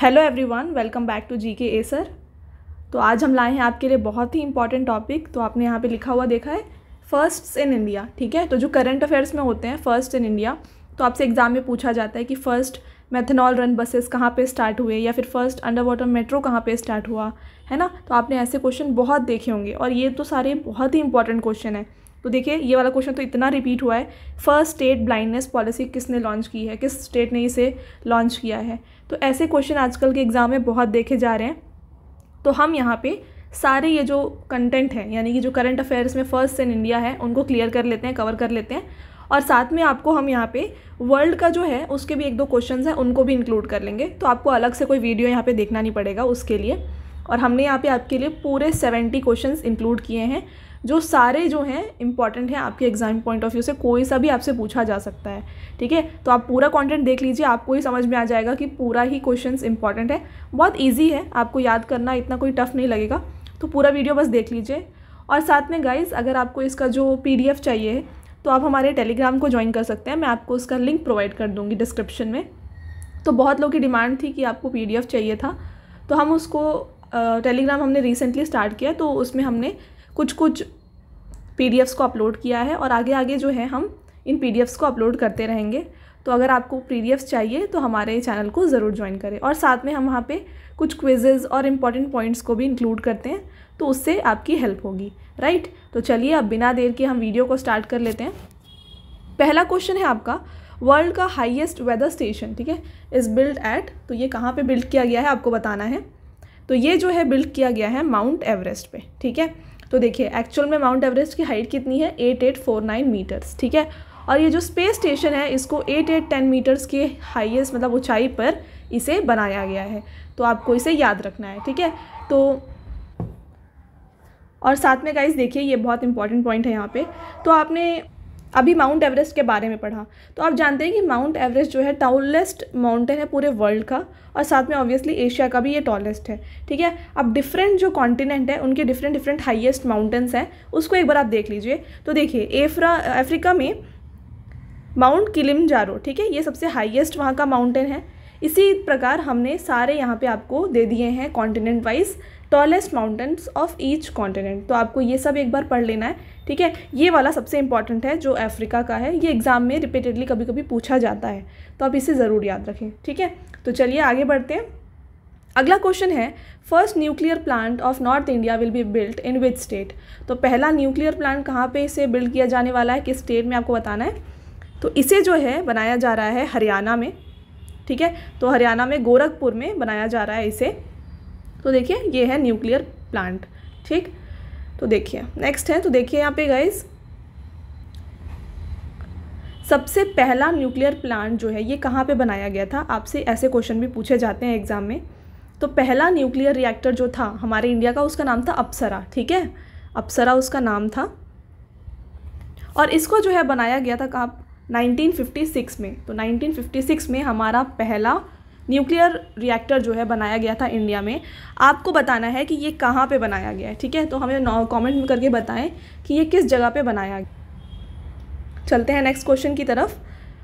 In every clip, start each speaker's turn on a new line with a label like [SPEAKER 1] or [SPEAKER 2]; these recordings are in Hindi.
[SPEAKER 1] Hello everyone welcome back to G K A sir तो आज हम लाए हैं आपके लिए बहुत ही इंपॉर्टेंट टॉपिक तो आपने यहाँ पे लिखा हुआ देखा है फर्स्ट इन इंडिया ठीक है तो जो करंट अफेयर्स में होते हैं फर्स्ट इन इंडिया तो आपसे एग्ज़ाम में पूछा जाता है कि फ़र्स्ट मैथनॉल रन बसेस कहाँ पे स्टार्ट हुए या फिर फर्स्ट अंडर वाटर मेट्रो कहाँ पे स्टार्ट हुआ है ना तो आपने ऐसे क्वेश्चन बहुत देखे होंगे और ये तो सारे बहुत ही इंपॉर्टेंट क्वेश्चन है तो देखिए ये वाला क्वेश्चन तो इतना रिपीट हुआ है फर्स्ट स्टेट ब्लाइंडनेस पॉलिसी किसने लॉन्च की है किस स्टेट ने इसे लॉन्च किया है तो ऐसे क्वेश्चन आजकल के एग्ज़ाम में बहुत देखे जा रहे हैं तो हम यहाँ पे सारे ये जो कंटेंट हैं यानी कि जो करंट अफेयर्स में फर्स्ट इन इंडिया है उनको क्लियर कर लेते हैं कवर कर लेते हैं और साथ में आपको हम यहाँ पे वर्ल्ड का जो है उसके भी एक दो क्वेश्चंस हैं उनको भी इंक्लूड कर लेंगे तो आपको अलग से कोई वीडियो यहाँ पे देखना नहीं पड़ेगा उसके लिए और हमने यहाँ पे आपके लिए पूरे सेवेंटी क्वेश्चंस इंक्लूड किए हैं जो सारे जो हैं इंपॉर्टेंट हैं आपके एग्जाम पॉइंट ऑफ व्यू से कोई सा भी आपसे पूछा जा सकता है ठीक है तो आप पूरा कॉन्टेंट देख लीजिए आपको ही समझ में आ जाएगा कि पूरा ही क्वेश्चन इंपॉर्टेंट है बहुत ईजी है आपको याद करना इतना कोई टफ नहीं लगेगा तो पूरा वीडियो बस देख लीजिए और साथ में गाइज अगर आपको इसका जो पी चाहिए है तो आप हमारे टेलीग्राम को ज्वाइन कर सकते हैं मैं आपको उसका लिंक प्रोवाइड कर दूँगी डिस्क्रिप्शन में तो बहुत लोग की डिमांड थी कि आपको पी चाहिए था तो हम उसको टेलीग्राम हमने रिसेंटली स्टार्ट किया तो उसमें हमने कुछ कुछ पी को अपलोड किया है और आगे आगे जो है हम इन पी को अपलोड करते रहेंगे तो अगर आपको पी चाहिए तो हमारे चैनल को ज़रूर ज्वाइन करें और साथ में हम वहाँ पे कुछ क्विजेज़ और इम्पॉर्टेंट पॉइंट्स को भी इंक्लूड करते हैं तो उससे आपकी हेल्प होगी राइट तो चलिए अब बिना देर के हम वीडियो को स्टार्ट कर लेते हैं पहला क्वेश्चन है आपका वर्ल्ड का हाइएस्ट वेदर स्टेशन ठीक है इज़ बिल्ड एट तो ये कहाँ पर बिल्ड किया गया है आपको बताना है तो ये जो है बिल्ड किया गया है माउंट एवरेस्ट पे ठीक है तो देखिए एक्चुअल में माउंट एवरेस्ट की हाइट कितनी है eight eight four nine metres ठीक है और ये जो स्पेस स्टेशन है इसको एट एट टेन मीटर्स के हाइएस्ट मतलब ऊंचाई पर इसे बनाया गया है तो आपको इसे याद रखना है ठीक है तो और साथ में गाइस देखिए ये बहुत इंपॉर्टेंट पॉइंट है यहाँ पे तो आपने अभी माउंट एवरेस्ट के बारे में पढ़ा तो आप जानते हैं कि माउंट एवरेस्ट जो है टॉलेस्ट माउंटेन है पूरे वर्ल्ड का और साथ में ऑब्वियसली एशिया का भी ये टॉलेस्ट है ठीक है अब डिफरेंट जो कॉन्टिनेंट है उनके डिफरेंट डिफरेंट हाइएस्ट माउंटेन्स हैं उसको एक बार आप देख लीजिए तो देखिए एफ्रा अफ्रीका में माउंट किलिम ठीक है ये सबसे हाइएस्ट वहाँ का माउंटेन है इसी प्रकार हमने सारे यहाँ पे आपको दे दिए हैं continent wise tallest mountains of each continent तो आपको ये सब एक बार पढ़ लेना है ठीक है ये वाला सबसे इंपॉर्टेंट है जो अफ्रीका का है ये एग्ज़ाम में रिपीटेडली कभी कभी पूछा जाता है तो आप इसे ज़रूर याद रखें ठीक है तो चलिए आगे बढ़ते हैं अगला क्वेश्चन है first nuclear plant of north India will be built in which state तो पहला न्यूक्लियर प्लांट कहाँ पे इसे बिल्ड किया जाने वाला है किस स्टेट में आपको बताना है तो इसे जो है बनाया जा रहा है हरियाणा में ठीक है तो हरियाणा में गोरखपुर में बनाया जा रहा है इसे तो देखिए ये है न्यूक्लियर प्लांट ठीक तो देखिए नेक्स्ट है तो देखिए यहाँ पे गाइज सबसे पहला न्यूक्लियर प्लांट जो है ये कहाँ पे बनाया गया था आपसे ऐसे क्वेश्चन भी पूछे जाते हैं एग्जाम में तो पहला न्यूक्लियर रिएक्टर जो था हमारे इंडिया का उसका नाम था अप्सरा ठीक है अप्सरा उसका नाम था और इसको जो है बनाया गया था कहाँ 1956 में तो 1956 में हमारा पहला न्यूक्लियर रिएक्टर जो है बनाया गया था इंडिया में आपको बताना है कि ये कहाँ पे बनाया गया है ठीक है तो हमें कमेंट करके बताएं कि ये किस जगह पे बनाया गया चलते हैं नेक्स्ट क्वेश्चन की तरफ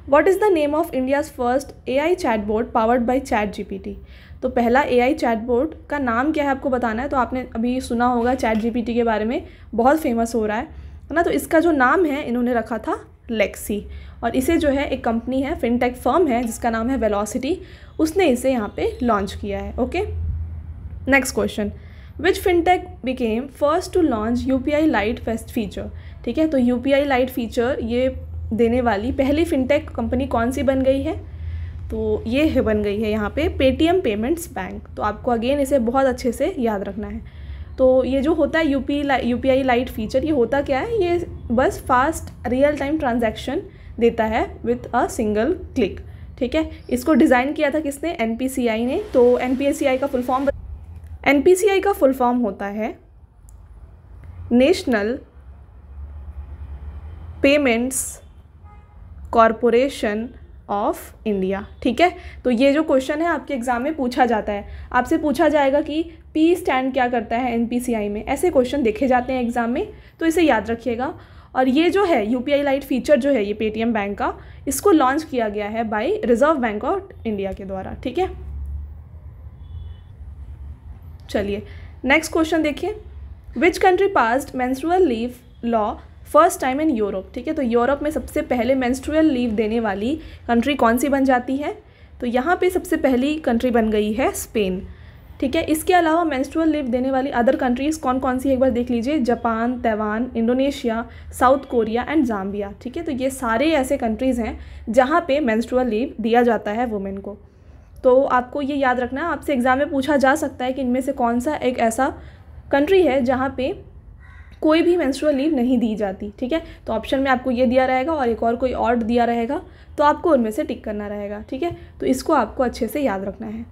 [SPEAKER 1] what is the name of India's first A I chat board powered by chat T तो पहला ए आई चैट बोर्ड का नाम क्या है आपको बताना है तो आपने अभी सुना होगा चैट टी के बारे में बहुत फेमस हो रहा है ना तो इसका जो नाम है इन्होंने रखा था लेक्सी और इसे जो है एक कंपनी है फिनटेक फर्म है जिसका नाम है वेलोसिटी उसने इसे यहाँ पे लॉन्च किया है okay next question which fintech became first to launch U P I lite fest feature ठीक है तो U P I lite feature ये देने वाली पहली फिनटेक कंपनी कौन सी बन गई है तो ये बन गई है यहाँ पे पेटीएम पेमेंट्स बैंक तो आपको अगेन इसे बहुत अच्छे से याद रखना है तो ये जो होता है U P U P I lite feature ये होता क्या है ये बस फास्ट रियल टाइम ट्रांजैक्शन देता है विथ अ सिंगल क्लिक ठीक है इसको डिज़ाइन किया था किसने एन ने तो एन का फुल फॉर्म एन का फुल फॉर्म होता है national payments corporation of India ठीक है तो ये जो क्वेश्चन है आपके एग्ज़ाम में पूछा जाता है आपसे पूछा जाएगा कि पी स्टैंड क्या करता है एन में ऐसे क्वेश्चन देखे जाते हैं एग्ज़ाम में तो इसे याद रखिएगा और ये जो है यू पी लाइट फीचर जो है ये पेटीएम बैंक का इसको लॉन्च किया गया है by reserve bank of India के द्वारा ठीक है चलिए नेक्स्ट क्वेश्चन देखिए which country passed menstrual leave law first time in Europe ठीक है तो यूरोप में सबसे पहले मेंस्ट्रुअल लीव देने वाली कंट्री कौन सी बन जाती है तो यहाँ पे सबसे पहली कंट्री बन गई है स्पेन ठीक है इसके अलावा मेंस्ट्रुअल लीव देने वाली अदर कंट्रीज़ कौन कौन सी एक बार देख लीजिए Japan Taiwan Indonesia South Korea and Zambia ठीक है तो ये सारे ऐसे कंट्रीज़ हैं जहाँ पर मैंस्ट्रुअल लीव दिया जाता है वुमेन को तो आपको ये याद रखना है आपसे एग्ज़ाम में पूछा जा सकता है कि इनमें से कौन सा एक ऐसा कंट्री है जहाँ पे कोई भी मैंसुरल लीव नहीं दी जाती ठीक है तो ऑप्शन में आपको ये दिया रहेगा और एक और कोई और दिया रहेगा तो आपको उनमें से टिक करना रहेगा ठीक है तो इसको आपको अच्छे से याद रखना है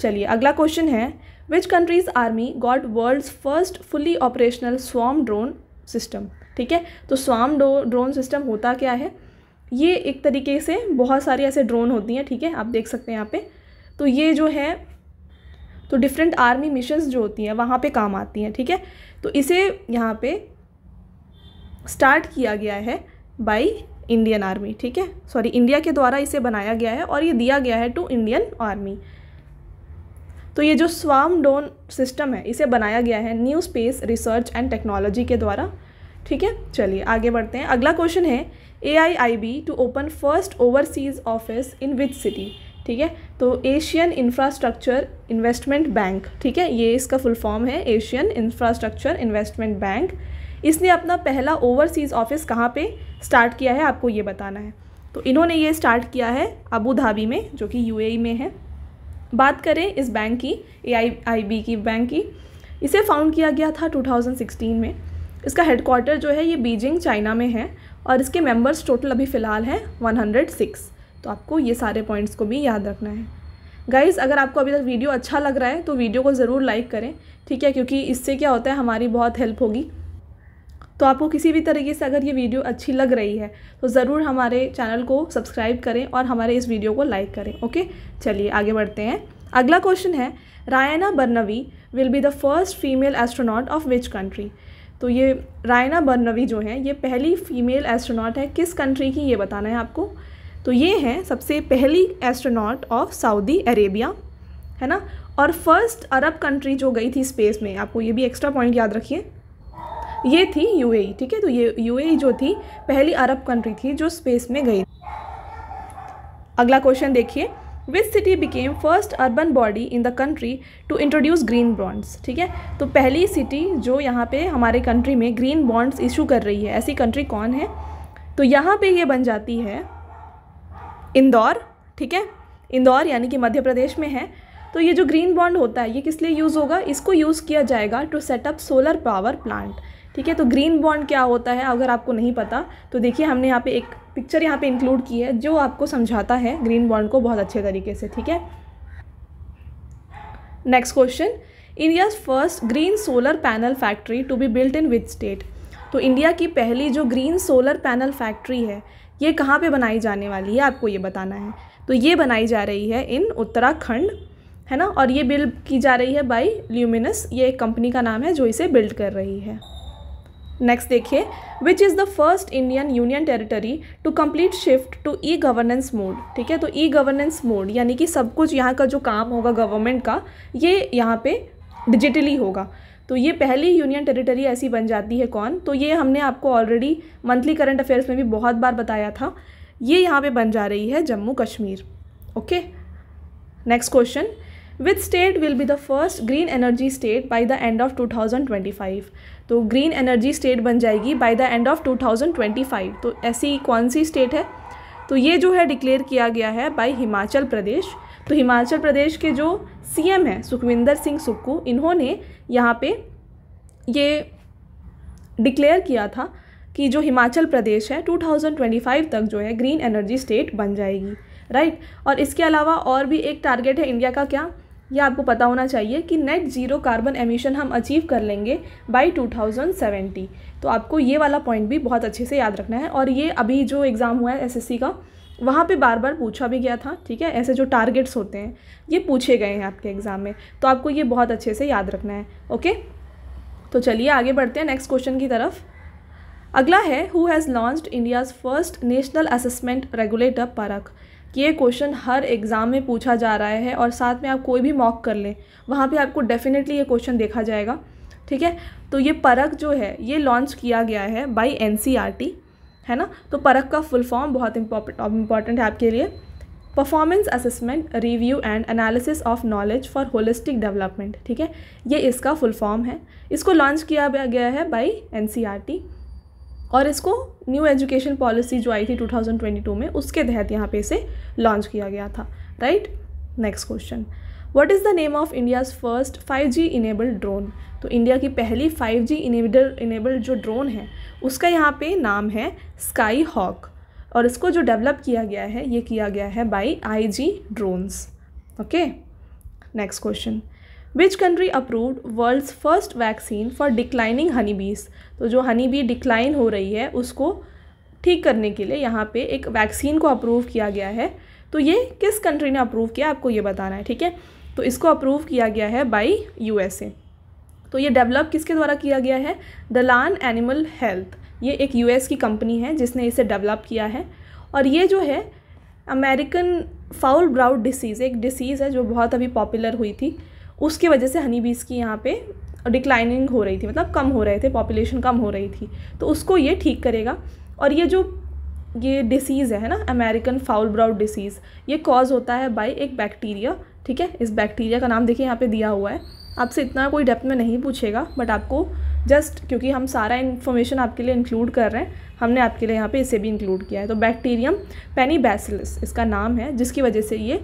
[SPEAKER 1] चलिए अगला क्वेश्चन है which country's army got world's first fully operational swarm drone system ठीक है तो स्वाम ड्रोन सिस्टम होता क्या है ये एक तरीके से बहुत सारी ऐसे ड्रोन होती हैं ठीक है आप देख सकते हैं यहाँ पे तो ये जो है तो डिफरेंट आर्मी मिशंस जो होती हैं वहाँ पे काम आती हैं ठीक है तो इसे यहाँ पे स्टार्ट किया गया है बाय इंडियन आर्मी ठीक है सॉरी इंडिया के द्वारा इसे बनाया गया है और ये दिया गया है टू इंडियन आर्मी तो ये जो स्वाम डोन सिस्टम है इसे बनाया गया है new space research and technology के द्वारा ठीक है चलिए आगे बढ़ते हैं अगला क्वेश्चन है A I I B to open first overseas office in which city ठीक है तो एशियन इंफ्रास्ट्रक्चर इन्वेस्टमेंट बैंक ठीक है ये इसका फुल फॉर्म है एशियन इंफ्रास्ट्रक्चर इन्वेस्टमेंट बैंक इसने अपना पहला ओवरसीज़ ऑफिस कहाँ पे स्टार्ट किया है आपको ये बताना है तो इन्होंने ये स्टार्ट किया है अबू धाबी में जो कि यू e में है बात करें इस बैंक की ए की बैंक की इसे फाउंड किया गया था 2016 में इसका हेडक्वार्टर जो है ये बीजिंग चाइना में है और इसके मेंबर्स टोटल अभी फ़िलहाल हैं 106 तो आपको ये सारे पॉइंट्स को भी याद रखना है गाइज़ अगर आपको अभी तक वीडियो अच्छा लग रहा है तो वीडियो को ज़रूर लाइक करें ठीक है क्योंकि इससे क्या होता है हमारी बहुत हेल्प होगी तो आपको किसी भी तरीके से अगर ये वीडियो अच्छी लग रही है तो ज़रूर हमारे चैनल को सब्सक्राइब करें और हमारे इस वीडियो को लाइक करें ओके चलिए आगे बढ़ते हैं अगला क्वेश्चन है Rayyana Barnawi will be the first female astronaut of which country तो ये रायना बर्नवी जो है ये पहली फीमेल एस्ट्रोनॉट है किस कंट्री की ये बताना है आपको तो ये हैं सबसे पहली एस्ट्रोनॉट ऑफ सऊदी अरेबिया है ना और फर्स्ट अरब कंट्री जो गई थी स्पेस में आपको ये भी एक्स्ट्रा पॉइंट याद रखिए ये थी यूएई e, ठीक है तो ये यूएई e जो थी पहली अरब कंट्री थी जो स्पेस में गई अगला क्वेश्चन देखिए which city became first urban body in the country to introduce green bonds ठीक है तो पहली सिटी जो यहाँ पे हमारे कंट्री में ग्रीन बॉन्ड्स इशू कर रही है ऐसी कंट्री कौन है तो यहाँ पे ये बन जाती है इंदौर ठीक है इंदौर यानी कि मध्य प्रदेश में है तो ये जो ग्रीन बॉन्ड होता है ये किस लिए यूज़ होगा इसको यूज़ किया जाएगा to set up solar power plant ठीक है तो ग्रीन बॉन्ड क्या होता है अगर आपको नहीं पता तो देखिए हमने यहाँ पे एक पिक्चर यहाँ पे इंक्लूड की है जो आपको समझाता है ग्रीन बॉन्ड को बहुत अच्छे तरीके से ठीक है next question India's first green solar panel factory to be built in which state तो इंडिया की पहली जो ग्रीन सोलर पैनल फैक्ट्री है ये कहाँ पे बनाई जाने वाली है आपको ये बताना है तो ये बनाई जा रही है इन उत्तराखंड है ना और ये बिल्ड की जा रही है बाई ल्यूमिनस ये एक कंपनी का नाम है जो इसे बिल्ड कर रही है नेक्स्ट देखिए which is the first Indian union territory to complete shift to e governance mode ठीक है तो ई गवर्नेंस मोड यानी कि सब कुछ यहाँ का जो काम होगा गवर्नमेंट का ये यहाँ पे डिजिटली होगा तो ये पहली यूनियन टेरिटरी ऐसी बन जाती है कौन तो ये हमने आपको ऑलरेडी मंथली करंट अफेयर्स में भी बहुत बार बताया था ये यहाँ पे बन जा रही है Jammu Kashmir okay next question which state will be the first green energy state by the end of 2025 तो ग्रीन एनर्जी स्टेट बन जाएगी बाय द एंड ऑफ 2025 तो ऐसी कौन सी स्टेट है तो ये जो है डिक्लेयर किया गया है बाय हिमाचल प्रदेश तो हिमाचल प्रदेश के जो सीएम हैं सुखविंदर सिंह सुक्कू इन्होंने यहाँ पे ये डिक्लेयर किया था कि जो हिमाचल प्रदेश है 2025 तक जो है ग्रीन एनर्जी स्टेट बन जाएगी राइट और इसके अलावा और भी एक टारगेट है इंडिया का क्या यह आपको पता होना चाहिए कि नेट ज़ीरो कार्बन एमिशन हम अचीव कर लेंगे बाई 2070 तो आपको ये वाला पॉइंट भी बहुत अच्छे से याद रखना है और ये अभी जो एग्ज़ाम हुआ है एसएससी का वहाँ पे बार बार पूछा भी गया था ठीक है ऐसे जो टारगेट्स होते हैं ये पूछे गए हैं आपके एग्ज़ाम में तो आपको ये बहुत अच्छे से याद रखना है ओके तो चलिए आगे बढ़ते हैं नेक्स्ट क्वेश्चन की तरफ अगला है who has launched India's first national assessment regulator PARAKH ये क्वेश्चन हर एग्ज़ाम में पूछा जा रहा है और साथ में आप कोई भी मॉक कर लें वहाँ पर आपको डेफिनेटली ये क्वेश्चन देखा जाएगा ठीक है तो ये परख जो है ये लॉन्च किया गया है बाई एन है ना तो परख का फुल फॉर्म बहुत इंपॉर्टेंट है आपके लिए performance assessment review and analysis of knowledge for holistic development ठीक है ये इसका फुल फॉर्म है इसको लॉन्च किया गया है बाई एन e और इसको न्यू एजुकेशन पॉलिसी जो आई थी 2022 में उसके तहत यहाँ पे इसे लॉन्च किया गया था right next question what is the name of India's first 5G enabled drone तो इंडिया की पहली 5G इनेबल इनेबल्ड जो ड्रोन है उसका यहाँ पे नाम है स्काई हॉक और इसको जो डेवलप किया गया है ये किया गया है by I G drones okay next question which country approved world's first vaccine for declining honey bees तो जो हनी बी डिक्लाइन हो रही है उसको ठीक करने के लिए यहाँ पे एक वैक्सीन को अप्रूव किया गया है तो ये किस कंट्री ने अप्रूव किया आपको ये बताना है ठीक है तो इसको अप्रूव किया गया है बाई यू ए तो ये डेवलप किसके द्वारा किया गया है द लान एनिमल हेल्थ ये एक यूएस की कंपनी है जिसने इसे डेवलप किया है और ये जो है अमेरिकन फाउल ब्राउड डिसीज़ एक डिसीज़ है जो बहुत अभी पॉपुलर हुई थी उसकी वजह से हनी बीज की यहाँ पे डिक्लाइनिंग हो रही थी मतलब कम हो रहे थे पॉपुलेशन कम हो रही थी तो उसको ये ठीक करेगा और ये जो ये डिसीज़ है ना अमेरिकन फाउल ब्राउड डिसीज़ ये कॉज होता है बाय एक बैक्टीरिया ठीक है इस बैक्टीरिया का नाम देखिए यहाँ पे दिया हुआ है आपसे इतना कोई डेप्थ में नहीं पूछेगा बट आपको जस्ट क्योंकि हम सारा इन्फॉर्मेशन आपके लिए इंक्लूड कर रहे हैं हमने आपके लिए यहाँ पे इसे भी इंक्लूड किया है तो बैक्टीरियम पेनी बैसिलस इसका नाम है जिसकी वजह से ये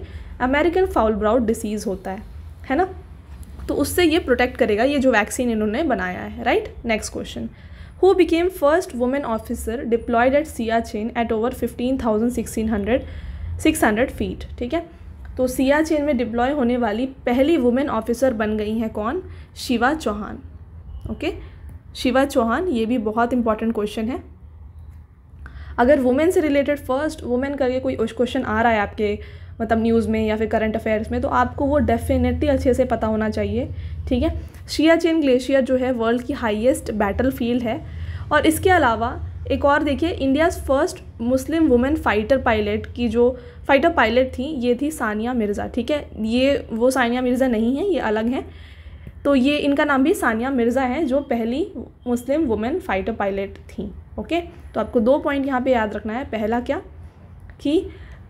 [SPEAKER 1] अमेरिकन फाउल ब्राउड डिसीज़ होता है है ना तो उससे ये प्रोटेक्ट करेगा ये जो वैक्सीन इन्होंने बनाया है right next question who became first women officer deployed at Siachen at over fifteen thousand sixteen hundred six hundred feet ठीक है तो सियाचिन में डिप्लॉय होने वाली पहली वुमेन ऑफिसर बन गई हैं कौन शिवा चौहान ओके शिवा चौहान ये भी बहुत इंपॉर्टेंट क्वेश्चन है अगर वुमेन से रिलेटेड फर्स्ट वुमेन करके कोई क्वेश्चन आ रहा है आपके मतलब न्यूज़ में या फिर करंट अफेयर्स में तो आपको वो डेफिनेटली अच्छे से पता होना चाहिए ठीक है शियाचिन ग्लेशियर जो है वर्ल्ड की हाईएस्ट बैटल फील्ड है और इसके अलावा एक और देखिए India's first Muslim women fighter pilot की जो फाइटर पायलट थी ये थी सानिया मिर्ज़ा ठीक है ये वो सानिया मिर्ज़ा नहीं है ये अलग हैं तो ये इनका नाम भी सानिया मिर्ज़ा है जो पहली मुस्लिम वुमेन फाइटर पायलट थी ओके तो आपको दो पॉइंट यहाँ पे याद रखना है पहला क्या कि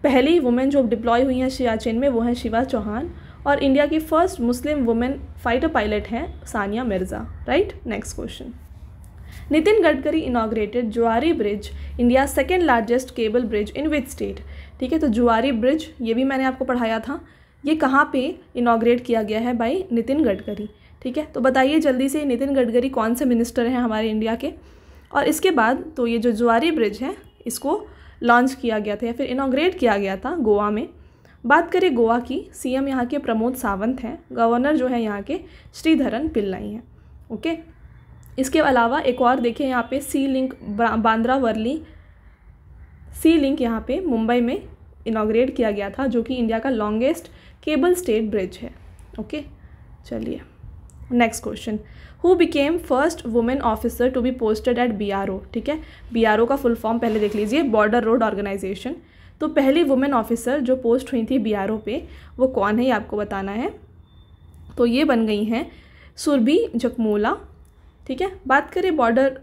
[SPEAKER 1] पहली वुमेन जो डिप्लॉय हुई हैं शियाचिन में वो हैं शिवा चौहान और इंडिया की first Muslim women fighter pilot हैं Sania Mirza right next question Nitin Gadkari inaugurated Zuari bridge India second largest cable bridge in which state ठीक है तो जुआरी ब्रिज ये भी मैंने आपको पढ़ाया था ये कहाँ पे इनाग्रेट किया गया है बाई नितिन गडकरी ठीक है तो बताइए जल्दी से नितिन गडकरी कौन से मिनिस्टर हैं हमारे इंडिया के और इसके बाद तो ये जो जुआरी ब्रिज है इसको लॉन्च किया गया था या फिर इनाग्रेट किया गया था गोवा में बात करें गोवा की सी एम यहाँ के प्रमोद सावंत हैं गवर्नर जो है यहाँ के श्रीधरन पिल्लाई हैं ओके इसके अलावा एक और देखें यहाँ पे sea link Bandra Worli sea link यहाँ पे मुंबई में इनाग्रेट किया गया था जो कि इंडिया का लॉन्गेस्ट केबल स्टेट ब्रिज है ओके चलिए next question who became first women officer to be posted at B R O ठीक है बी आर ओ का फुल फॉर्म पहले देख लीजिए बॉर्डर रोड ऑर्गेनाइजेशन तो पहली वुमेन ऑफिसर जो पोस्ट हुई थी बी आर ओ पे वो कौन है ये आपको बताना है तो ये बन गई हैं सुरभि जकमोला ठीक है बात करें बॉर्डर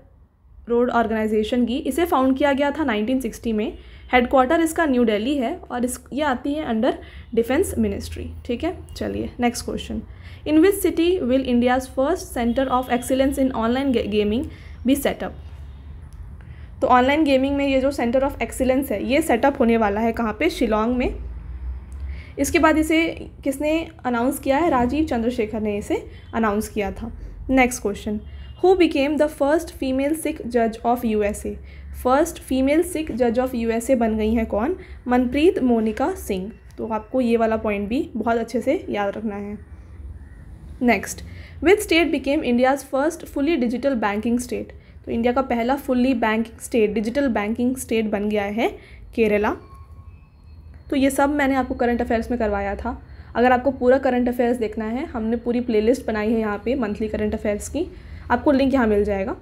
[SPEAKER 1] रोड ऑर्गेनाइजेशन की इसे फाउंड किया गया था 1960 में हेडक्वार्टर इसका न्यू दिल्ली है और इस ये आती है अंडर डिफेंस मिनिस्ट्री ठीक है चलिए next question in which city will India's first centre of excellence in online gaming भी सेटअप तो ऑनलाइन गेमिंग में ये जो सेंटर ऑफ एक्सीलेंस है ये सेटअप होने वाला है कहाँ पे शिलोंग में इसके बाद इसे किसने अनाउंस किया है राजीव चंद्रशेखर ने इसे अनाउंस किया था next question who became the first female Sikh जज of U S A first female Sikh जज ऑफ यू एस ए बन गई हैं कौन मनप्रीत मोनिका सिंह तो आपको ये वाला पॉइंट भी बहुत अच्छे से याद रखना है next which state became India's first fully digital banking state तो इंडिया का पहला fully banking state digital banking state बन गया है केरला तो ये सब मैंने आपको करंट अफेयर्स में करवाया था अगर आपको पूरा करंट अफेयर्स देखना है हमने पूरी प्लेलिस्ट बनाई है यहाँ पे मंथली करंट अफेयर्स की आपको लिंक यहाँ मिल जाएगा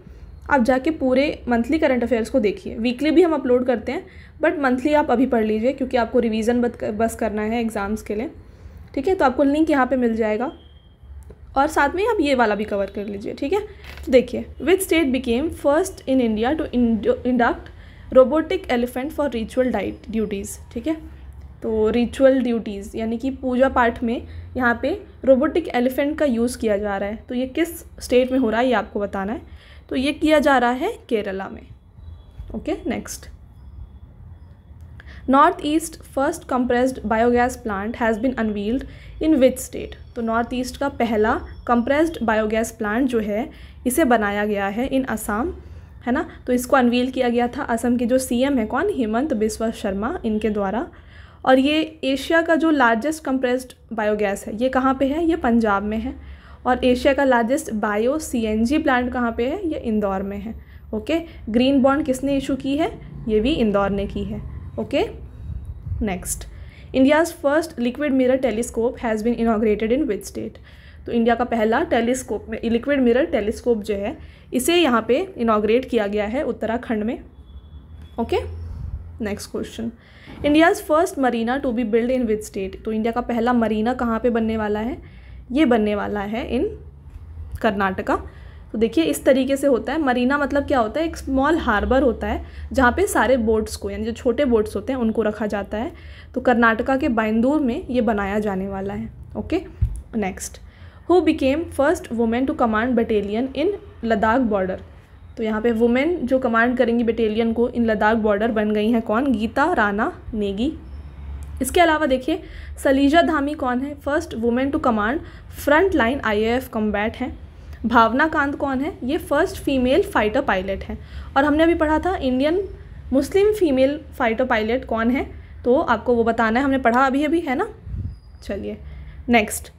[SPEAKER 1] आप जाके पूरे मंथली करंट अफेयर्स को देखिए वीकली भी हम अपलोड करते हैं बट मंथली आप अभी पढ़ लीजिए क्योंकि आपको रिविज़न बस करना है एग्ज़ाम्स के लिए ठीक है तो आपको लिंक यहाँ पर मिल जाएगा और साथ में आप ये वाला भी कवर कर लीजिए ठीक है तो देखिए which state became first in India to induct robotic elephant for ritual diet duties ठीक है तो रिचुअल ड्यूटीज़ यानी कि पूजा पाठ में यहाँ पे रोबोटिक एलिफेंट का यूज़ किया जा रहा है तो ये किस स्टेट में हो रहा है ये आपको बताना है तो ये किया जा रहा है केरला में okay next north east first compressed biogas plant has been unveiled in which state तो नॉर्थ ईस्ट का पहला कंप्रेस्ड बायोगैस प्लांट जो है इसे बनाया गया है इन असम है ना तो इसको अनवील किया गया था असम के जो सीएम है कौन हेमंत बिस्वा शर्मा इनके द्वारा और ये एशिया का जो लार्जेस्ट कंप्रेस्ड बायोगैस है ये कहाँ पे है ये पंजाब में है और एशिया का लार्जेस्ट बायो सीएनजी प्लांट कहाँ पे है ये इंदौर में है ओके ग्रीन बॉन्ड किसने इशू की है ये भी इंदौर ने की है okay next India's first liquid mirror telescope has been inaugurated in which state तो इंडिया का पहला टेलीस्कोप लिक्विड मिरर टेलीस्कोप जो है इसे यहाँ पे इनाग्रेट किया गया है उत्तराखंड में okay okay? Next question India's first marina to be built in which state तो इंडिया का पहला मरीना कहाँ पे बनने वाला है ये बनने वाला है इन कर्नाटका तो देखिए इस तरीके से होता है मरीना मतलब क्या होता है एक स्मॉल हार्बर होता है जहाँ पे सारे बोट्स को यानी जो छोटे बोट्स होते हैं उनको रखा जाता है तो कर्नाटका के बाइंदूर में ये बनाया जाने वाला है okay next who became first women to command battalion in Ladakh border तो यहाँ पे वुमेन जो कमांड करेंगी बटेलियन को इन लद्दाख बॉर्डर बन गई हैं कौन गीता राना नेगी इसके अलावा देखिए सलीजा धामी कौन है first women to command front line IAF combat हैं भावना कांत कौन है ये फर्स्ट फीमेल फाइटर पायलट हैं और हमने अभी पढ़ा था Indian Muslim female fighter pilot कौन है तो आपको वो बताना है हमने पढ़ा अभी अभी है ना चलिए next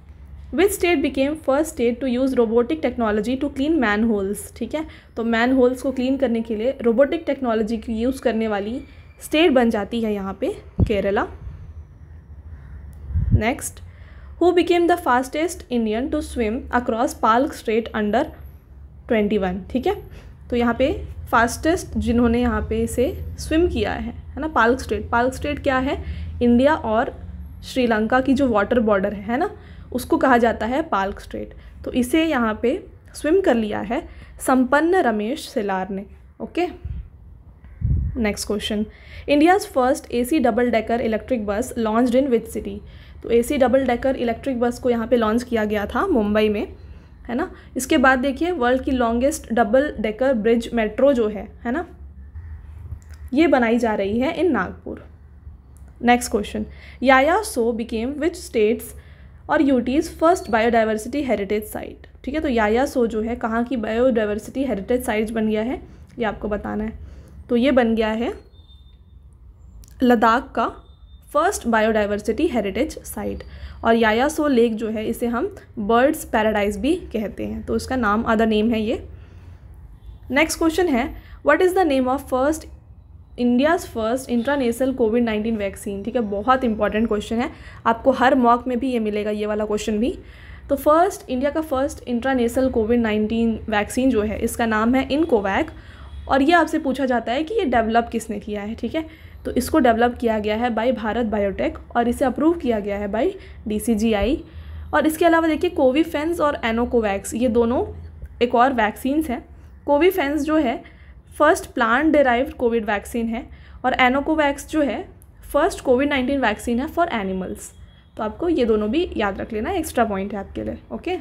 [SPEAKER 1] which state became first state to use robotic technology to clean manholes ठीक है तो मैन होल्स को क्लीन करने के लिए रोबोटिक टेक्नोलॉजी की यूज़ करने वाली स्टेट बन जाती है यहाँ पे Kerala next who became the fastest Indian to swim across Palk strait under twenty one ठीक है तो यहाँ पे फास्टेस्ट जिन्होंने यहाँ पे इसे स्विम किया है है ना पाल्क स्ट्रेट पाल्क स्ट्रेट क्या है इंडिया और श्रीलंका की जो वाटर बॉर्डर है, है ना उसको कहा जाता है पार्क स्ट्रेट तो इसे यहाँ पे स्विम कर लिया है संपन्न रमेश सिलार ने okay next question India's first AC double decker electric bus launch in which city तो AC double decker electric bus को यहाँ पे लॉन्च किया गया था मुंबई में है ना इसके बाद देखिए वर्ल्ड की longest double decker bridge metro जो है है ना ये बनाई जा रही है इन नागपुर नेक्स्ट क्वेश्चन याया सो बिकेम विच स्टेट्स और UTs first biodiversity heritage site ठीक है तो याया सो जो है कहाँ की बायोडाइवर्सिटी हेरिटेज साइट बन गया है ये आपको बताना है तो ये बन गया है लद्दाख का फर्स्ट बायोडाइवर्सिटी हेरिटेज साइट और यायासो लेक जो है इसे हम बर्ड्स पैराडाइज भी कहते हैं तो उसका नाम अदर नेम है ये नेक्स्ट क्वेश्चन है what is the name of first India's first intranasal covid nineteen vaccine ठीक है बहुत इंपॉर्टेंट क्वेश्चन है आपको हर मॉक में भी ये मिलेगा ये वाला क्वेश्चन भी तो फर्स्ट इंडिया का first intranasal covid nineteen vaccine जो है इसका नाम है इनकोवैक और ये आपसे पूछा जाता है कि ये डेवलप किसने किया है ठीक है तो इसको डेवलप किया गया है बाय भारत बायोटेक और इसे अप्रूव किया गया है बाय डी और इसके अलावा देखिए कोविफेंस और एनोकोवैक्स ये दोनों एक और वैक्सीन्स हैं कोविफेंस जो है first plant derived covid vaccine है और एनोकोवैक्स जो है फर्स्ट कोविड नाइन्टीन वैक्सीन है फॉर एनिमल्स तो आपको ये दोनों भी याद रख लेना एक्स्ट्रा पॉइंट है आपके लिए okay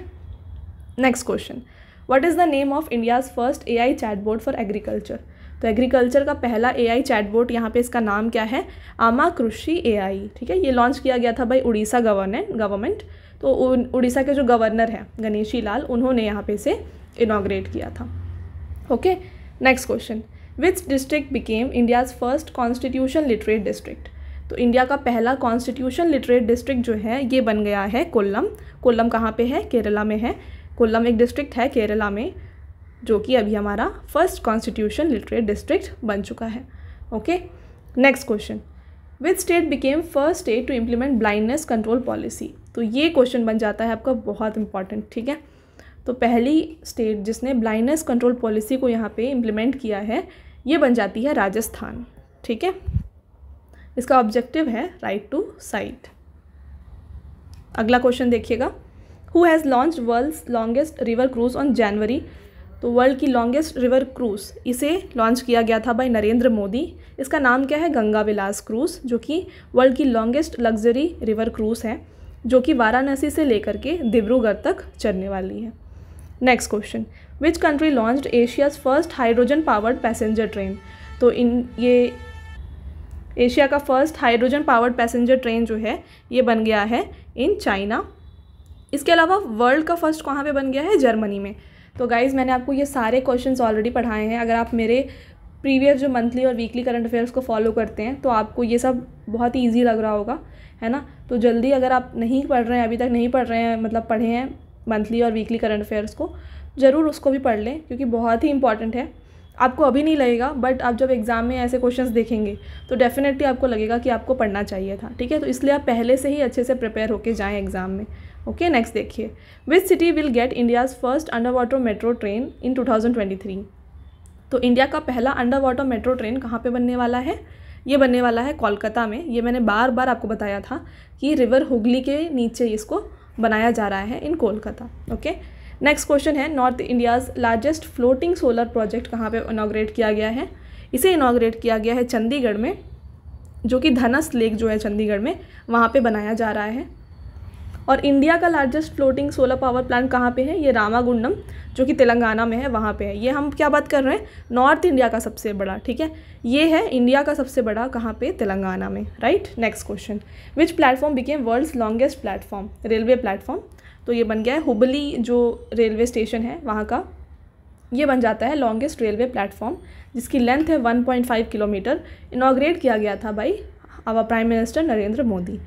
[SPEAKER 1] next question what is the name of India's first A I chatbot for agriculture तो एग्रीकल्चर का पहला ए आई बोर्ड यहाँ पे इसका नाम क्या है आमा कृषि ए आई ठीक है ये लॉन्च किया गया था भाई उड़ीसा गवर्नमेंट गवर्नमेंट तो उड़ीसा के जो गवर्नर हैं गणेशी लाल उन्होंने यहाँ पे इसे इनाग्रेट किया था okay okay? Next question which district became India's first constitution literate district तो इंडिया का पहला कॉन्स्टिट्यूशन लिटरेट डिस्ट्रिक्ट जो है ये बन गया है कोल्लम कोल्लम कहाँ पे है केरला में है कोल्लम एक डिस्ट्रिक्ट है केरला में जो कि अभी हमारा फर्स्ट कॉन्स्टिट्यूशन लिटरेट डिस्ट्रिक्ट बन चुका है okay next question which state became first state to implement blindness control policy तो ये क्वेश्चन बन जाता है आपका बहुत इंपॉर्टेंट ठीक है तो पहली स्टेट जिसने ब्लाइंडनेस कंट्रोल पॉलिसी को यहाँ पे इम्प्लीमेंट किया है ये बन जाती है राजस्थान ठीक है इसका ऑब्जेक्टिव है राइट टू साइट अगला क्वेश्चन देखिएगा who has launch world longest river cruise on January तो वर्ल्ड की लॉन्गेस्ट रिवर क्रूज इसे लॉन्च किया गया था बाई नरेंद्र मोदी इसका नाम क्या है गंगा विलास क्रूज जो कि वर्ल्ड की लॉन्गेस्ट लग्जरी रिवर क्रूज है जो कि वाराणसी से लेकर के दिब्रूगढ़ तक चलने वाली है next question which country launch Asia's first hydrogen powered passenger train तो इन ये एशिया का first hydrogen powered passenger train जो है ये बन गया है इन चाइना इसके अलावा वर्ल्ड का फर्स्ट कहाँ पे बन गया है जर्मनी में तो गाइज़ मैंने आपको ये सारे क्वेश्चंस ऑलरेडी पढ़ाए हैं अगर आप मेरे प्रीवियस जो मंथली और वीकली करंट अफेयर्स को फॉलो करते हैं तो आपको ये सब बहुत ही ईजी लग रहा होगा है ना तो जल्दी अगर आप नहीं पढ़ रहे हैं अभी तक नहीं पढ़ रहे हैं मतलब पढ़े हैं मंथली और वीकली करंट अफेयर्स को ज़रूर उसको भी पढ़ लें क्योंकि बहुत ही इंपॉर्टेंट है आपको अभी नहीं लगेगा बट आप जब एग्ज़ाम में ऐसे क्वेश्चंस देखेंगे तो डेफिनेटली आपको लगेगा कि आपको पढ़ना चाहिए था ठीक है तो इसलिए आप पहले से ही अच्छे से प्रिपेयर होकर जाएँ एग्ज़ाम में ओके नेक्स्ट देखिए which city will get India's first under water metro train in 2023 तो इंडिया का पहला अंडर वाटर मेट्रो ट्रेन कहाँ पर बनने वाला है ये बनने वाला है कोलकाता में ये मैंने बार बार आपको बताया था कि रिवर हुगली के नीचे इसको बनाया जा रहा है in Kolkata okay next question है north India's largest floating solar project कहाँ पे इनाग्रेट किया गया है इसे इनाग्रेट किया गया है चंडीगढ़ में जो कि धनस लेक जो है चंडीगढ़ में वहाँ पे बनाया जा रहा है और इंडिया का largest floating solar power plant कहाँ पे है ये रामागुंडम जो कि तेलंगाना में है वहाँ पे है ये हम क्या बात कर रहे हैं नॉर्थ इंडिया का सबसे बड़ा ठीक है ये है इंडिया का सबसे बड़ा कहाँ पे तेलंगाना में right next question which platform became world longest platform railway platform तो ये बन गया है हुबली जो रेलवे स्टेशन है वहाँ का ये बन जाता है लॉन्गेस्ट रेलवे प्लेटफॉर्म जिसकी लेंथ है 1.5 किलोमीटर इनाग्रेट किया गया था भाई our prime minister Narendra Modi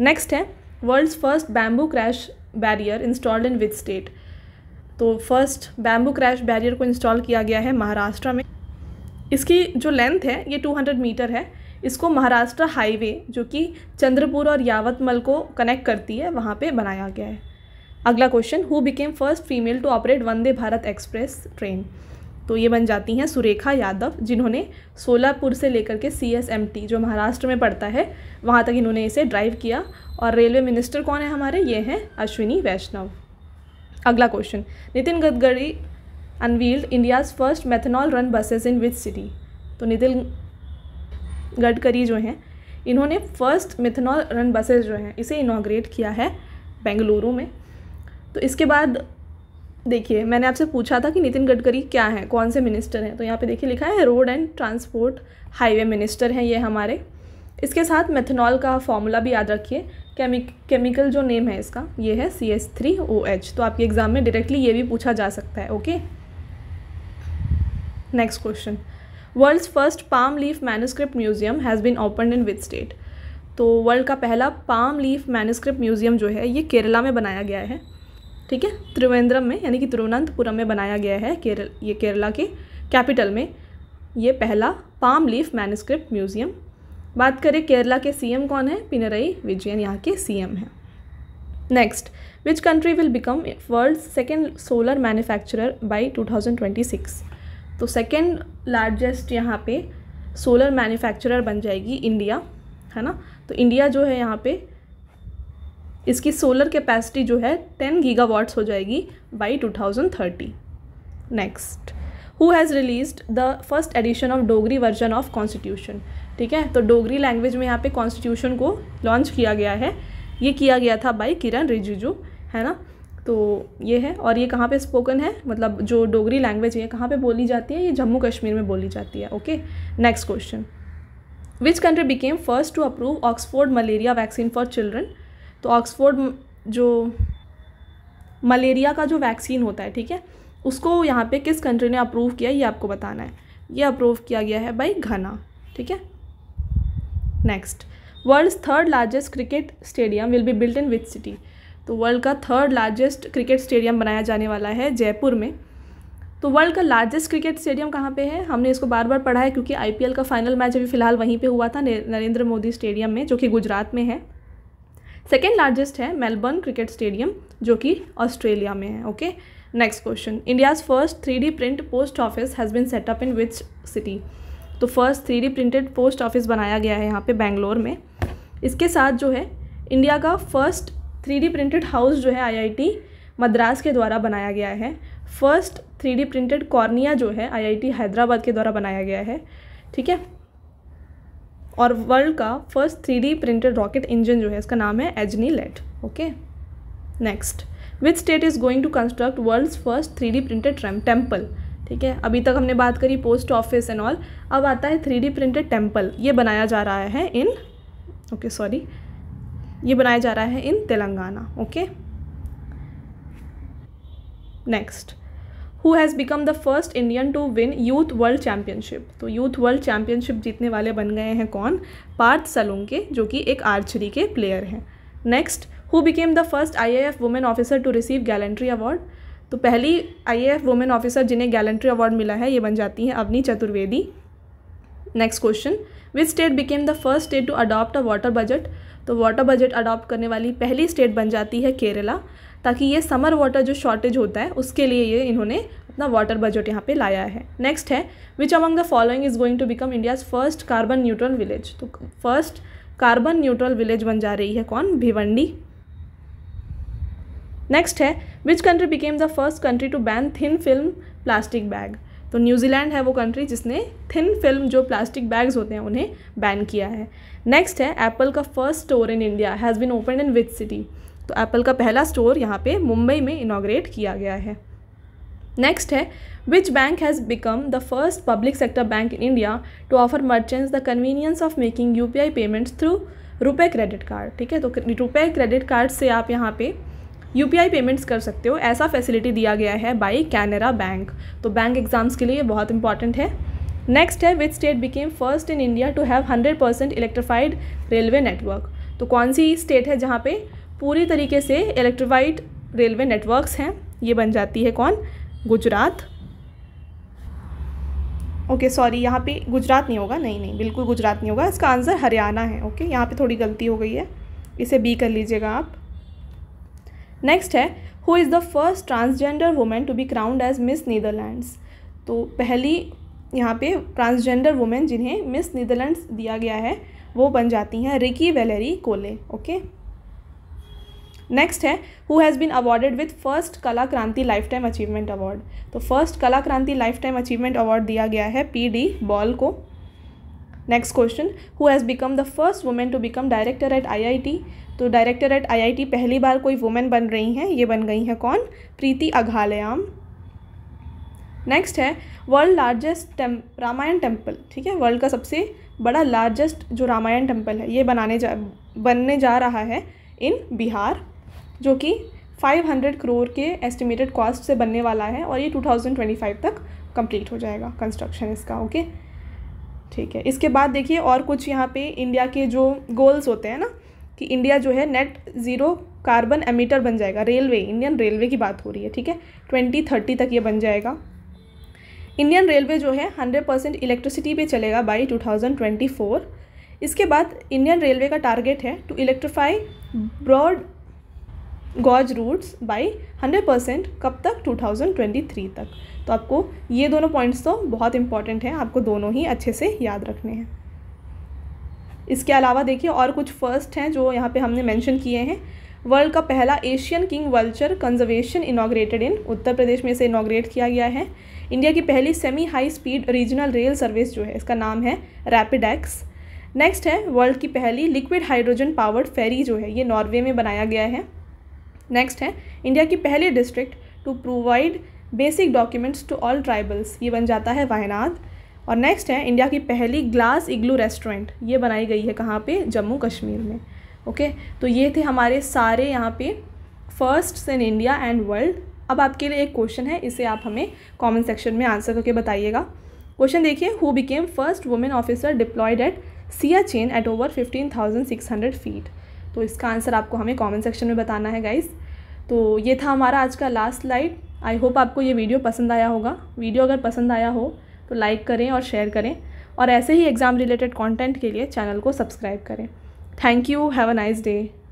[SPEAKER 1] next है world's first bamboo crash barrier installed in which state तो फर्स्ट बैम्बू क्रैश बैरियर को इंस्टॉल किया गया है महाराष्ट्र में इसकी जो लेंथ है ये 200 मीटर है इसको महाराष्ट्र हाईवे जो कि चंद्रपुर और यावतमल को कनेक्ट करती है वहाँ पे बनाया गया है अगला question who became first female to operate Vande Bharat express train तो ये बन जाती हैं सुरेखा यादव जिन्होंने सोलापुर से लेकर के सी एस एम टी जो महाराष्ट्र में पड़ता है वहाँ तक इन्होंने इसे ड्राइव किया और रेलवे मिनिस्टर कौन है हमारे ये हैं अश्विनी वैष्णव अगला question Nitin Gadkari unveiled India's first methanol run buses in which city तो नितिन गडकरी जो हैं इन्होंने फर्स्ट मेथनॉल रन बसेस जो हैं इसे इनाग्रेट किया है बेंगलुरु में तो इसके बाद देखिए मैंने आपसे पूछा था कि नितिन गडकरी क्या हैं कौन से मिनिस्टर हैं तो यहाँ पे देखिए लिखा है road and transport highway minister हैं ये हमारे इसके साथ मेथनॉल का फॉर्मूला भी याद रखिए केमिक केमिकल जो नेम है इसका ये है C S three O H तो आपके एग्ज़ाम में डायरेक्टली ये भी पूछा जा सकता है okay next question world's first palm leaf manuscript museum has been open in which state तो वर्ल्ड का पहला पाम लीफ मैनुस्क्रिप्ट म्यूजियम जो है ये केरला में बनाया गया है ठीक है त्रिवेंद्रम में यानी कि तिरुवनंतपुरम में बनाया गया है केरल ये केरला के कैपिटल में ये पहला पाम लीफ मैनुस्क्रिप्ट म्यूज़ियम बात करें केरला के सीएम कौन है पिनरई विजयन यहाँ के सीएम हैं next which country will become world second solar manufacturer by 2026 तो सेकेंड लार्जेस्ट यहाँ पे सोलर मैन्युफैक्चरर बन जाएगी इंडिया है ना तो इंडिया जो है यहाँ पे इसकी सोलर कैपेसिटी जो है टेन गीगा हो जाएगी by two thousand thirty next who has release the first edition of Dogri version of constitution ठीक है तो डोगरी लैंग्वेज में यहाँ पे कॉन्स्टिट्यूशन को लॉन्च किया गया है ये किया गया था बाई किरण रिजिजू है ना तो ये है और ये कहाँ पे स्पोकन है मतलब जो डोगरी लैंग्वेज है कहाँ पे बोली जाती है ये जम्मू कश्मीर में बोली जाती है okay next question which country became first to approve Oxford malaria vaccine for children तो ऑक्सफोर्ड जो मलेरिया का जो वैक्सीन होता है ठीक है उसको यहाँ पे किस कंट्री ने अप्रूव किया ये आपको बताना है ये अप्रूव किया गया है बाई घना ठीक है next world third largest cricket stadium will be built in which city तो वर्ल्ड का थर्ड लार्जेस्ट क्रिकेट स्टेडियम बनाया जाने वाला है जयपुर में तो वर्ल्ड का लार्जेस्ट क्रिकेट स्टेडियम कहाँ पे है हमने इसको बार बार पढ़ा है क्योंकि आईपीएल का फाइनल मैच अभी फ़िलहाल वहीं पे हुआ था नरेंद्र मोदी स्टेडियम में जो कि गुजरात में है सेकेंड लार्जेस्ट है मेलबर्न क्रिकेट स्टेडियम जो कि ऑस्ट्रेलिया में है okay next question India's first three D print post office has been set up in which city तो first three D printed post office बनाया गया है यहाँ पे बेंगलोर में इसके साथ जो है इंडिया का first three D printed house जो है आईआईटी मद्रास के द्वारा बनाया गया है first three D printed cornea जो है आईआईटी हैदराबाद के द्वारा बनाया गया है ठीक है और वर्ल्ड का first three D printed rocket engine जो है इसका नाम है Agnilet okay next which state is going to construct world first three D printed temple ठीक है अभी तक हमने बात करी पोस्ट ऑफिस एंड ऑल अब आता है थ्री डी प्रिंटेड टेम्पल ये बनाया जा रहा है इन ओके सॉरी ये बनाया जा रहा है in Telangana okay next who has become the first Indian to win youth world championship तो यूथ वर्ल्ड चैम्पियनशिप जीतने वाले बन गए हैं कौन पार्थ के जो कि एक आर्चरी के प्लेयर हैं next who became the first I A F women officer to receive gallantry award तो पहली I A F women officer जिन्हें गैलेंट्री अवार्ड मिला है ये बन जाती हैं Avani Chaturvedi next question which state became the first state to adopt a water budget तो वाटर बजट अडॉप्ट करने वाली पहली स्टेट बन जाती है केरला ताकि ये समर वाटर जो शॉर्टेज होता है उसके लिए ये इन्होंने अपना वाटर बजट यहाँ पे लाया है नेक्स्ट है which among the following is going to become India's first carbon neutral village तो फर्स्ट कार्बन न्यूट्रल विलेज बन जा रही है कौन भिवंडी नेक्स्ट है which country became the first country to ban thin film plastic bag तो न्यूजीलैंड है वो कंट्री जिसने थिन फिल्म जो प्लास्टिक बैग्स होते हैं उन्हें बैन किया है नेक्स्ट है एप्पल का first store in India has been open in which city तो एप्पल का पहला स्टोर यहाँ पे मुंबई में इनाग्रेट किया गया है नेक्स्ट है which bank has become the first public sector bank in India to offer merchants the convenience of making U P I payments through RuPay credit card ठीक है तो रुपये क्रेडिट कार्ड से आप यहाँ पे यू पी आई पेमेंट्स कर सकते हो ऐसा फैसिलिटी दिया गया है बाई कैनरा बैंक तो बैंक एग्ज़ाम्स के लिए बहुत इंपॉर्टेंट है नेक्स्ट है which state became first in India to have hundred percent electrified railway network तो कौन सी स्टेट है जहाँ पे पूरी तरीके से इलेक्ट्रिफाइड रेलवे नेटवर्क्स हैं ये बन जाती है कौन गुजरात ओके सॉरी यहाँ पे गुजरात नहीं होगा नहीं नहीं बिल्कुल गुजरात नहीं होगा इसका आंसर हरियाणा है ओके यहाँ पे थोड़ी गलती हो गई है इसे बी कर लीजिएगा आप नेक्स्ट है who is the first transgender women to be crowned as Miss Netherlands तो पहली यहाँ पे ट्रांसजेंडर वुमेन जिन्हें मिस नीदरलैंड्स दिया गया है वो बन जाती हैं Rikkie Valerie Kolle okay next है who has been awarded with first Kala Kranti lifetime achievement award तो first Kala Kranti lifetime achievement award दिया गया है पी डी बॉल को next question who has become the first women to become director at IIT तो डायरेक्टर एट आईआईटी पहली बार कोई वुमेन बन रही हैं ये बन गई हैं कौन प्रीति अघालयाम नेक्स्ट है वर्ल्ड लार्जेस्ट टेम रामायण टेम्पल ठीक है वर्ल्ड का सबसे बड़ा लार्जेस्ट जो रामायण टेम्पल है ये बनाने जा बनने जा रहा है इन बिहार जो कि 500 करोड़ के एस्टिमेटेड कॉस्ट से बनने वाला है और ये 2025 तक कंप्लीट हो जाएगा कंस्ट्रक्शन इसका ओके ठीक है इसके बाद देखिए और कुछ यहाँ पे इंडिया के जो गोल्स होते हैं ना कि इंडिया जो है नेट ज़ीरो कार्बन एमिटर बन जाएगा रेलवे इंडियन रेलवे की बात हो रही है ठीक है ट्वेंटी थर्टी तक ये बन जाएगा इंडियन रेलवे जो है हंड्रेड परसेंट इलेक्ट्रिसिटी पे चलेगा by two thousand twenty four इसके बाद इंडियन रेलवे का टारगेट है to electrify broad gauge routes by hundred percent कब तक टू थाउजेंड ट्वेंटी थ्री तक तो आपको ये दोनों पॉइंट्स तो बहुत इंपॉर्टेंट हैं आपको दोनों ही अच्छे से याद रखने हैं इसके अलावा देखिए और कुछ फर्स्ट हैं जो यहाँ पे हमने मेंशन किए हैं वर्ल्ड का पहला Asian king vulture conservation inaugurated in Uttar Pradesh में इसे इनाग्रेट किया गया है इंडिया की पहली semi high speed regional rail service जो है इसका नाम है रैपिड एक्स नेक्स्ट है वर्ल्ड की पहली लिक्विड हाइड्रोजन पावर्ड फेरी जो है ये नॉर्वे में बनाया गया है नेक्स्ट है इंडिया की पहली district to provide basic documents to all tribals ये बन जाता है वायनाद और नेक्स्ट है इंडिया की पहली ग्लास इग्लू रेस्टोरेंट ये बनाई गई है कहाँ पे जम्मू कश्मीर में ओके तो ये थे हमारे सारे यहाँ पे first in India and world अब आपके लिए एक क्वेश्चन है इसे आप हमें कमेंट सेक्शन में आंसर करके बताइएगा क्वेश्चन देखिए who became first women officer deployed at Siachen at over fifteen thousand six hundred feet तो इसका आंसर आपको हमें कमेंट सेक्शन में बताना है गाइस तो ये था हमारा आज का लास्ट स्लाइड आई होप आपको ये वीडियो पसंद आया होगा वीडियो अगर पसंद आया हो तो लाइक करें और शेयर करें और ऐसे ही एग्ज़ाम रिलेटेड कॉन्टेंट के लिए चैनल को सब्सक्राइब करें thank you have a nice day